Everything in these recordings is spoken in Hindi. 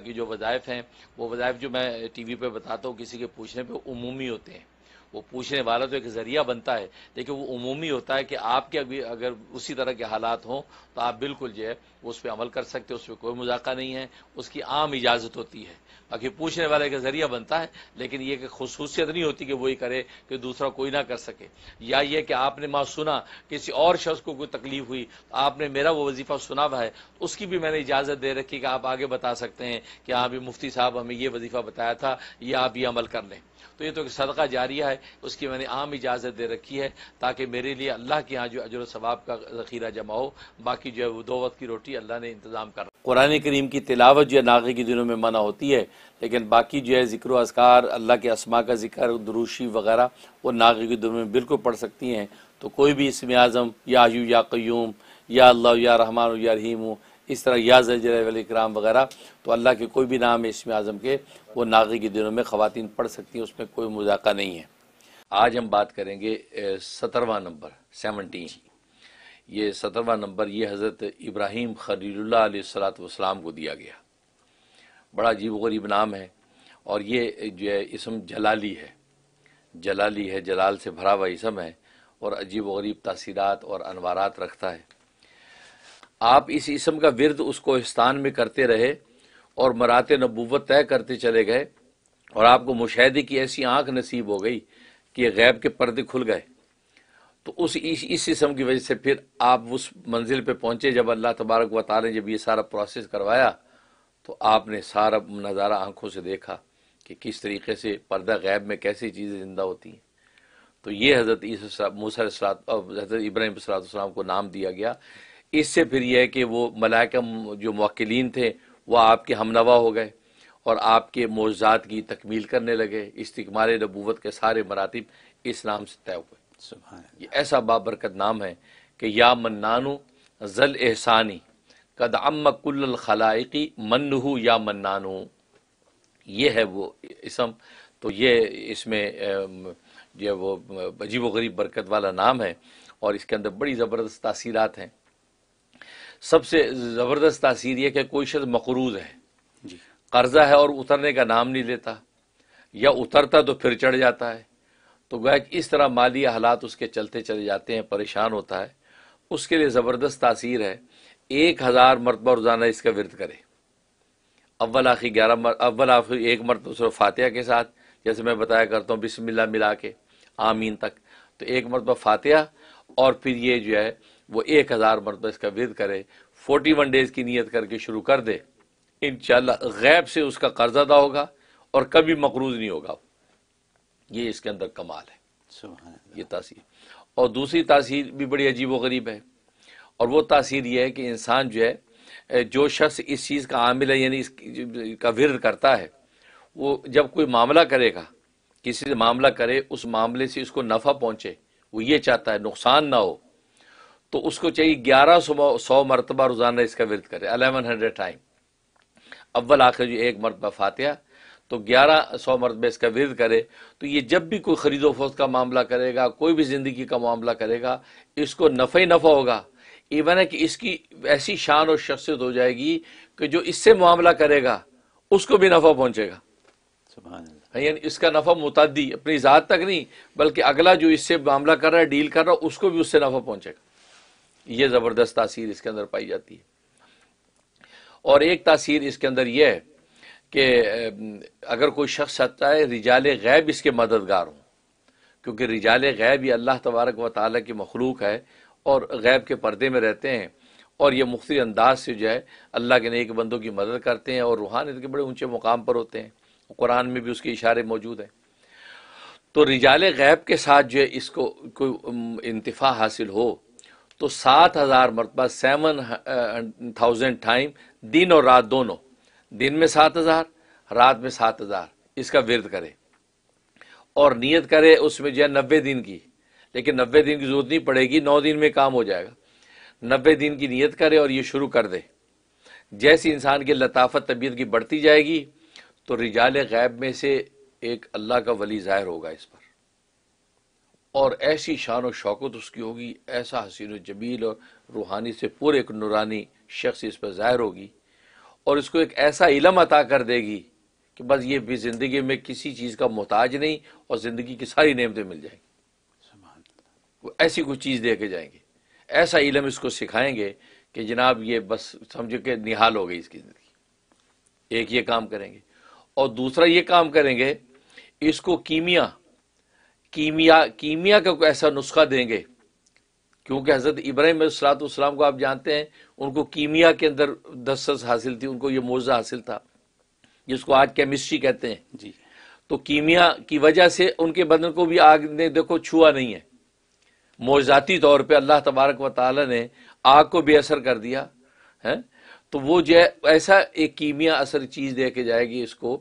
की जो वज़ायफ़ हैं वो वज़ायफ़ जो मैं टी वी पर बताता हूँ किसी के पूछने पर उमूमी होते हैं वो पूछने वाला तो एक ज़रिया बनता है लेकिन वो उमूमी होता है कि आपके अभी अगर उसी तरह के हालात हों तो आप बिल्कुल जो है उस पर अमल कर सकते हो उस पर कोई मजाका नहीं है उसकी आम इजाज़त होती है बाकी पूछने वाले का ज़रिया बनता है लेकिन ये कि खसूसियत नहीं होती कि वही करे कि दूसरा कोई ना कर सके या ये कि आपने माँ सुना किसी और शख्स को कोई तकलीफ हुई तो आपने मेरा वो वजीफ़ा सुना हुआ है उसकी भी मैंने इजाज़त दे रखी कि आप आगे बता सकते हैं कि हाँ भी मुफ्ती साहब हमें ये वजीफ़ा बताया था ये आप ये अमल कर लें तो ये तो सदका जारिया है उसकी मैंने आम इजाज़त दे रखी है ताकि मेरे लिए अल्लाह के यहाँ जो अजर सवाब का ज़खीरा जमा हो बाकी जो है वो दो वक्त की रोटी अल्लाह ने इंतज़ाम कर कुरान करीम की तिलावत जो है नागे के दिनों में मना होती है लेकिन बाकी जो है जिक्र असकार अल्लाह के असमा का जिक्र दरूशी वगैरह वो नागे के दिनों में बिल्कुल पढ़ सकती हैं तो कोई भी इसम आज़म या यू या क्यूम या अल्लाह या रहमान या रहीम इस तरह या जल कराम वगैरह तो अल्लाह के कोई भी नाम है इसमें आज़म के वो नागे के दिनों में ख़वान पढ़ सकती हैं उसमें कोई मजाका नहीं है आज हम बात करेंगे सतरवा नंबर सेवनटीन ये सतरवा नंबर ये हज़रत इब्राहिम खलील्लात वसलाम को दिया गया बड़ा अजीब गरीब नाम है और ये जो है इसम जलाली है जलाली है जलाल से भरा हुआ इसम है और अजीब गरीब तसीरत और अनवारात रखता है आप इस इसम का विरद उसको स्थान में करते रहे और मरात नबूवत तय करते चले गए और आपको मुशाहदे की ऐसी आंख नसीब हो गई कि गैब के पर्दे खुल गए तो उस इस इसम की वजह से फिर आप उस मंजिल पे पहुंचे जब अल्लाह तबारक वाली ने जब ये सारा प्रोसेस करवाया तो आपने सारा नज़ारा आंखों से देखा कि किस तरीके से पर्दा गैब में कैसी चीज़ें ज़िंदा होती हैं तो ये हज़रत मूसा हज़रत इब्राहिम सलाम को नाम दिया गया इससे फिर यह है कि वो मलाइका जो मक्लिन थे वह आपके हमनवा हो गए और आपके मोजात की तकमील करने लगे इस्तकमाल नबूत के सारे मरातब इस नाम से तय हुए ये ऐसा बाबरकत नाम है कि या मन्नानु जल एहसानी कद खलाइकी मन्नू या मन्नानु ये है वो इसम तो ये इसमें जो वो अजीब व गरीब बरकत वाला नाम है और इसके अंदर बड़ी ज़बरदस्त तासीरात हैं सबसे ज़बरदस्त तासीर यह कि कोई शख्स मकरूज है कर्जा है और उतरने का नाम नहीं लेता या उतरता तो फिर चढ़ जाता है तो गया कि इस तरह माली हालात उसके चलते चले जाते हैं परेशान होता है उसके लिए ज़बरदस्त तासीर है एक हज़ार मरतबा रोज़ाना इसका विरद करे अव्वल आखिर ग्यारह मर अव्वल आखिर एक मरतबा सिर्फ फातिहा के साथ जैसे मैं बताया करता हूँ बिसमिल्ला मिला के आमीन तक तो एक मरतबा फातिहा और फिर ये जो है वो एक हज़ार मरतब इसका विद करे फोर्टी वन डेज़ की नीयत करके शुरू कर दे इन गैब से उसका कर्ज अदा होगा और कभी मकरूज नहीं होगा ये इसके अंदर कमाल है ये तासीर और दूसरी तासीर भी बड़ी अजीब व गरीब है और वो तासीर यह है कि इंसान जो है जो शख्स इस चीज़ का आमिल है यानी इसका विरद करता है वो जब कोई मामला करेगा किसी से मामला करे उस मामले से इसको नफ़ा पहुँचे वो ये चाहता है नुकसान ना हो तो उसको चाहिए ग्यारह सौ सौ मरतबा रोज़ाना इसका विरत करे अलेवन हंड्रेड टाइम अव्वल आखिर जो एक मरतबा फातिया तो ग्यारह सौ मरतबा इसका विरत करे तो ये जब भी कोई ख़रीदो फोस्त का मामला करेगा कोई भी ज़िंदगी का मामला करेगा इसको नफ़ा ही नफ़ा होगा इवन है कि इसकी ऐसी शान और शख्सियत हो जाएगी कि जो इससे मामला करेगा उसको भी नफ़ा पहुंचेगा हाँ, यानी इसका नफ़ा मुतादी अपनी ज़ात तक नहीं बल्कि अगला जो इससे मामला कर रहा है डील कर रहा है उसको भी उससे नफ़ा पहुंचेगा ये ज़बरदस्त तासीर इसके अंदर पाई जाती है और एक तासीर इसके अंदर यह है कि अगर कोई शख्स चाहता है रिजाल गैब इसके मददगार हों क्योंकि रिजाल गैब ये अल्लाह तबारक व ताल की मखलूक है और गैब के पर्दे में रहते हैं और ये मुख्तलि अंदाज से जो है अल्लाह के नेक बंदों की मदद करते हैं और रूहान के बड़े ऊँचे मुकाम पर होते हैं कुरान में भी उसके इशारे मौजूद हैं तो रिजाल गैब के साथ जो है इसको कोई इंतफ़ा हासिल हो तो सात हज़ार मरतबा सेवन थाउजेंड टाइम दिन और रात दोनों दिन में सात हज़ार रात में सात हज़ार इसका विरद करे और नीयत करे उसमें जो है नब्बे दिन की लेकिन नब्बे दिन की ज़रूरत नहीं पड़ेगी नौ दिन में काम हो जाएगा नब्बे दिन की नीयत करे और ये शुरू कर दे जैसे इंसान की लताफत तबीयत की बढ़ती जाएगी तो रिजाल गैब में से एक अल्लाह का वली ज़ाहिर होगा इस पर और ऐसी शान और शौकत उसकी होगी ऐसा हसीन जमील और रूहानी से पूरे एक नुरानी शख्स इस पर ज़ाहिर होगी और इसको एक ऐसा इलम अता कर देगी कि बस ये भी ज़िंदगी में किसी चीज़ का मोहताज नहीं और ज़िंदगी की सारी नियमतें मिल जाएंगी वो ऐसी कुछ चीज़ दे के जाएंगे ऐसा इलम इसको सिखाएंगे कि जनाब ये बस समझो कि निहाल हो गई इसकी ज़िंदगी एक ये काम करेंगे और दूसरा ये काम करेंगे इसको कीमिया कीमिया कीमिया का कोई ऐसा नुस्खा देंगे क्योंकि हज़रत इब्राहिम सलाम को आप जानते हैं उनको कीमिया के अंदर दस्तस हासिल थी उनको ये मुआवजा हासिल था जिसको आज केमिस्ट्री कहते हैं जी तो कीमिया की वजह से उनके बदन को भी आग ने देखो छुआ नहीं है मोजाती तौर पे अल्लाह तबारक व ताली ने आग को असर कर दिया है तो वो जो ऐसा एक कीमिया असर चीज़ दे के जाएगी इसको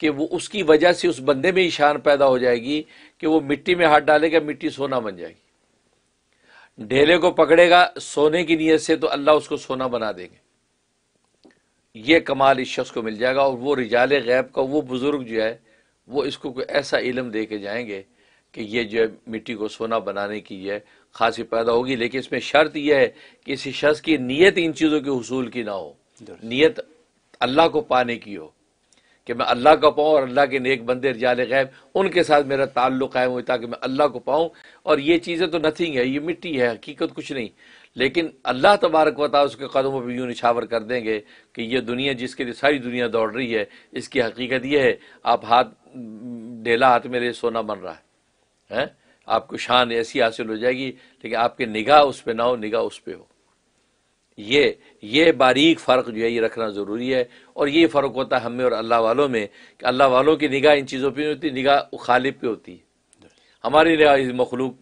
कि वो उसकी वजह से उस बंदे में ही शान पैदा हो जाएगी कि वो मिट्टी में हाथ डालेगा मिट्टी सोना बन जाएगी ढेले को पकड़ेगा सोने की नीयत से तो अल्लाह उसको सोना बना देंगे ये कमाल इस शख्स को मिल जाएगा और वो रिजाल गैब का वो बुज़ुर्ग जो है वो इसको कोई ऐसा इलम दे के जाएंगे कि ये जो है मिट्टी को सोना बनाने की है खासी पैदा होगी लेकिन इसमें शर्त यह है कि इसी शख्स की नीयत इन चीज़ों के हसूल की ना हो नीयत अल्लाह को पाने की हो कि मैं अल्लाह का पाऊँ और अल्लाह के नेक बंदे रियाल गैब उनके साथ मेरा ताल्लुक़ क़ायम हुई ताकि मैं अल्लाह को पाऊँ और ये चीज़ें तो नथिंग है ये मिट्टी है हकीकत कुछ नहीं लेकिन अल्लाह तबारक वाता उसके कदमों पर यूँ निछावर कर देंगे कि यह दुनिया जिसके लिए सारी दुनिया दौड़ रही है इसकी हकीकत यह है आप हाथ ढेला हाथ मेरे लिए सोना बन रहा है, है? आपको शान ऐसी हासिल हो जाएगी लेकिन आपकी निगाह उस पर ना हो निगाह उस पर हो ये ये बारीक फ़र्क जो है ये रखना ज़रूरी है और ये फ़र्क होता है हमें और अल्लाह वालों में कि अल्लाह वालों की निगाह इन चीज़ों पर होती निगाह खालिब पर होती है हमारी निगाह मखलूक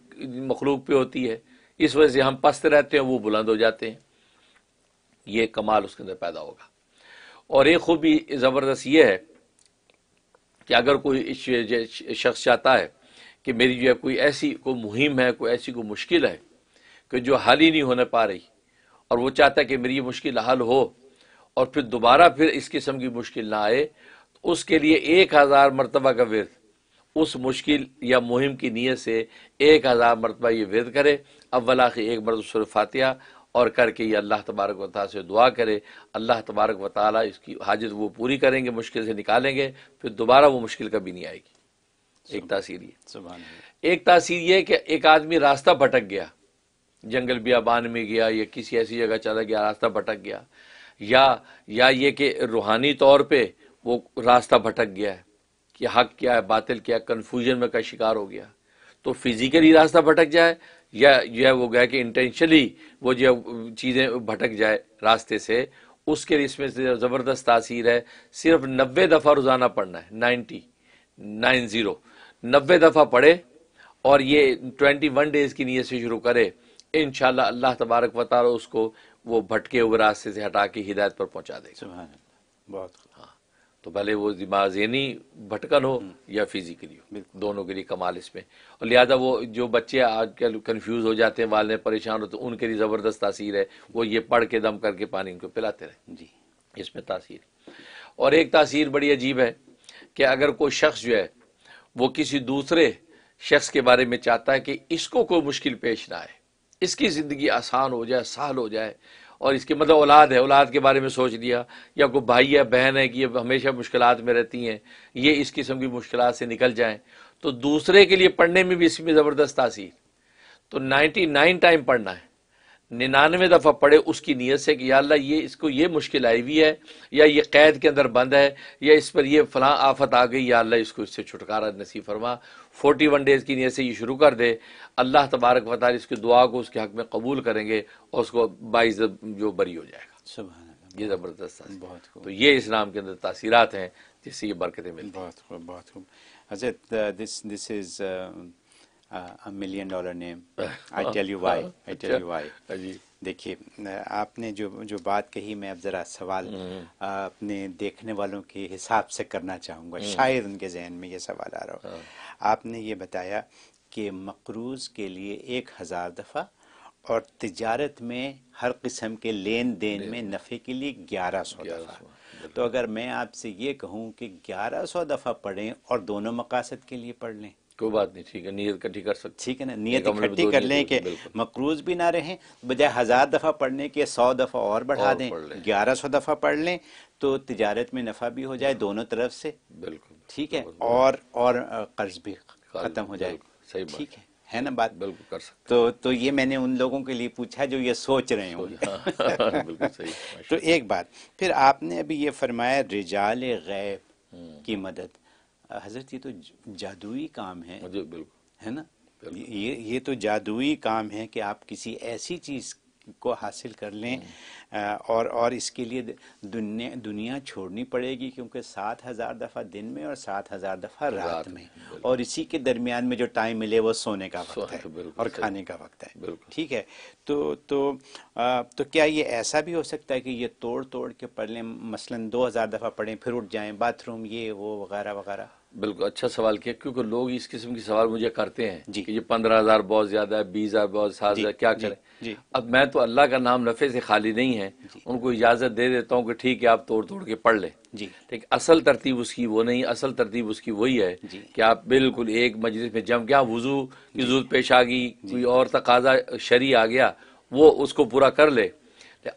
मखलूक पर होती है इस वजह से हम पस्त रहते हैं वो बुलंद हो जाते हैं ये कमाल उसके अंदर पैदा होगा और एक खूबी ज़बरदस्त ये है कि अगर कोई शख्स चाहता है कि मेरी जो है कोई ऐसी कोई मुहिम है कोई ऐसी कोई मुश्किल है कि जो हल ही नहीं होने पा रही और वो चाहता है कि मेरी ये मुश्किल हल हो और फिर दोबारा फिर इस किस्म की मुश्किल ना आए तो उसके लिए एक हज़ार मरतबा का व्यर्थ उस मुश्किल या मुहिम की नीयत से एक हज़ार मरतबा ये व्यर्थ करे अव्वला के एक मरतब फातिहा और करके ये अल्लाह तबारक व से दुआ करे अल्लाह तबारक व इसकी हाजत वो पूरी करेंगे मुश्किल से निकालेंगे फिर दोबारा वो मुश्किल कभी नहीं आएगी एक तासीर ये एक तासीर ये कि एक आदमी रास्ता भटक गया जंगल बियाबान में गया या किसी ऐसी जगह चला गया रास्ता भटक गया या या ये कि रूहानी तौर पे वो रास्ता भटक गया है कि हक क्या है बातिल क्या है कन्फ्यूजन में का शिकार हो गया तो फिजिकली रास्ता भटक जाए या जो है वो गया कि इंटेंशली वो जो चीज़ें भटक जाए रास्ते से उसके लिए इसमें ज़बरदस्त तासीर है सिर्फ नब्बे दफ़ा रोज़ाना पढ़ना है नाइन्टी नाइन ज़ीरो नबे दफ़ा पढ़े और ये ट्वेंटी वन डेज़ की नीयत से शुरू करे इन अल्लाह तबारक बता रहा उसको वो भटके हुए रास्ते से हटा के हिदायत पर पहुँचा देगा बहुत हाँ तो भले वो दिमाग भटकन हो हम्म। या फिजिकली हो दोनों के लिए कमाल इसमें और लिहाजा वो जो बच्चे आजकल कन्फ्यूज़ हो जाते हैं वाले परेशान होते उनके लिए ज़बरदस्त तासीर है वो ये पढ़ के दम करके पानी उनको पिलाते रहे जी इसमें तासीर और एक तासीर बड़ी अजीब है कि अगर कोई शख्स जो है वो किसी दूसरे शख्स के बारे में चाहता है कि इसको कोई मुश्किल पेश ना आए इसकी ज़िंदगी आसान हो जाए सहल हो जाए और इसके मतलब औलाद है औलाद के बारे में सोच लिया या कोई भाई या बहन है कि ये हमेशा मुश्किल में रहती हैं ये इस किस्म की मुश्किल से निकल जाएँ तो दूसरे के लिए पढ़ने में भी इसमें ज़बरदस्त तासीर तो नाइन्टी नाइन टाइम पढ़ना है निन्यानवे दफ़ा पढ़े उसकी नीयत से कि याल्ला ये इसको ये मुश्किल आई हुई है या ये कैद के अंदर बंद है या इस पर ये फ़लाँ आफत आ गई या अल्लाह इसको इससे छुटकारा नसीब फरमा फोर्टी वन डेज़ की नीयत से ये शुरू कर दे अल्लाह तबारक वाली इसकी दुआ को उसके हक में कबूल करेंगे और उसको बाईस जो बरी हो जाएगा ये ज़बरदस्त बहुत तो ये इस्लाम के अंदर तसीरत हैं जिससे ये बरकतें मिलती बहुत खूब बहुत खूब अच्छा this this is a million dollar name. I tell you why. I tell अच्छा। you why. हाँ देखिए आपने जो जो बात कही मैं अब ज़रा सवाल हम्म। अपने देखने वालों के हिसाब से करना चाहूँगा हम्म। शायद उनके जहन में ये सवाल आ रहा हो हाँ। आपने ये बताया कि मकरूज के लिए एक हज़ार दफ़ा और तजारत में हर किस्म के लेन देन में नफ़े के लिए ग्यारह सौ दफ़ा तो अगर मैं आपसे ये कहूँ कि ग्यारह सौ दफ़ा पढ़ें और दोनों मकासद के लिए पढ़ लें कोई बात नहीं ठीक है नीयत इकट्ठी कर सकते ठीक है ना नीयत इकट्ठी कर लें कि मकरूज भी ना रहें बजाय हज़ार दफ़ा पढ़ने के सौ दफ़ा और बढ़ा दें ग्यारह सौ दफ़ा पढ़ लें तो तिजारत में नफ़ा भी हो जाए दोनों तरफ से बिल्कुल ठीक है और और कर्ज भी ख़त्म हो जाए सही ठीक है है ना बात बिल्कुल कर सकते तो तो ये मैंने उन लोगों के लिए पूछा जो ये सोच रहे हो हाँ, हाँ, सही तो एक बात फिर आपने अभी ये फरमाया रिजाल गैब हम्म। की मदद हजरत ये तो जादुई काम है हाँ बिल्कुल है ना ये ये तो जादुई काम है कि आप किसी ऐसी चीज को हासिल कर लें हाँ। और और इसके लिए दुनिया दुनिया छोड़नी पड़ेगी क्योंकि सात हज़ार दफ़ा दिन में और सात हज़ार दफ़ा रात में और इसी के दरमियान में जो टाइम मिले वो सोने का वक्त है और खाने का वक्त है ठीक है तो तो आ, तो क्या ये ऐसा भी हो सकता है कि ये तोड़ तोड़ के पढ़ लें मसलन दो हज़ार दफ़ा पढ़ें फिर उठ जाएं बाथरूम ये वो वगैरह वगैरह बिल्कुल अच्छा सवाल किया क्योंकि लोग इस किस्म के सवाल मुझे करते हैं कि ये पंद्रह हज़ार बहुत ज़्यादा है बीस हज़ार बहुत सात हज़ार क्या करें जी, अब मैं तो अल्लाह का नाम नफ़े से खाली नहीं है उनको इजाज़त दे देता हूँ कि ठीक है आप तोड़ तोड़ के पढ़ लें जी लेकिन असल तरतीब उसकी वो नहीं असल तरतीब उसकी वही है कि आप बिल्कुल एक मजलिस में जम क्या वज़ू की जरूरत पेश आ गई कोई और तकाजा शरी आ गया वो उसको पूरा कर ले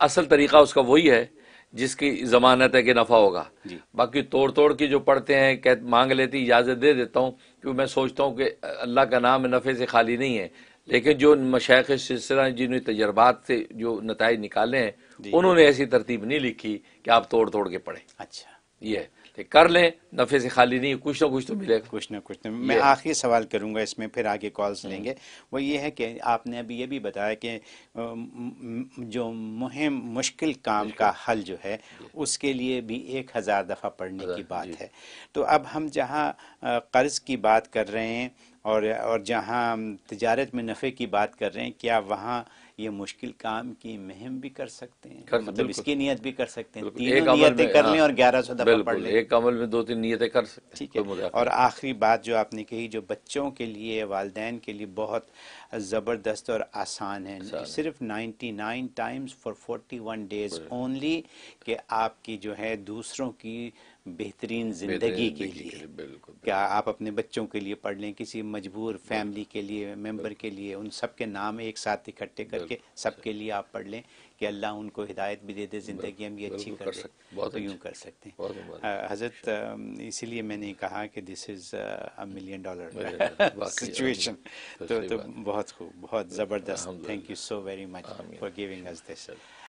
असल तरीका उसका वही है जिसकी जमानत है कि नफा होगा बाकी तोड़ तोड़ के जो पढ़ते हैं कह मांग लेती इजाज़त दे देता हूँ क्योंकि मैं सोचता हूँ कि अल्लाह का नाम नफ़े से खाली नहीं है लेकिन जो मशाख सिलसिला जिन्होंने तजर्बात से जो नतज निकाले हैं उन्होंने ऐसी तरतीब नहीं लिखी कि आप तोड़ तोड़ के पढ़ें अच्छा ये कर लें नफे से खाली नहीं कुछ ना कुछ तो मिलेगा कुछ ना कुछ तो मैं आखिरी सवाल करूंगा इसमें फिर आगे कॉल्स हम्म। लेंगे वो ये है कि आपने अभी ये भी बताया कि जो मुहिम मुश्किल काम का हल जो है उसके लिए भी एक हज़ार दफ़ा पढ़ने की बात है तो अब हम जहाँ कर्ज़ की बात कर रहे हैं और और जहाँ तजारत में नफ़े की बात कर रहे हैं क्या वहाँ ये मुश्किल काम की मेहम भी कर सकते हैं कर, मतलब इसकी नियत भी कर सकते हैं तीनों नियतें कर हाँ। लें और ग्यारह सौ दफा पढ़ लें एक अमल में दो तीन नियतें कर सकते ठीक तो है और आखिरी बात जो आपने कही जो बच्चों के लिए वालदेन के लिए बहुत ज़बरदस्त और आसान है सिर्फ ninety nine times for forty one days only कि आपकी जो है दूसरों की बेहतरीन ज़िंदगी के लिए क्या आप अपने बच्चों के लिए पढ़ लें किसी मजबूर फैमिली के लिए मेंबर के लिए उन सब के नाम एक साथ इकट्ठे करके सबके लिए आप पढ़ लें कि अल्लाह उनको हिदायत भी दे दे ज़िंदगी हम ये अच्छी कर, सकते दे तो यूँ कर सकते हैं हज़रत इसीलिए मैंने कहा कि this is million dollar situation तो तो, तो बहुत खूब बहुत ज़बरदस्त thank you so very much for giving us this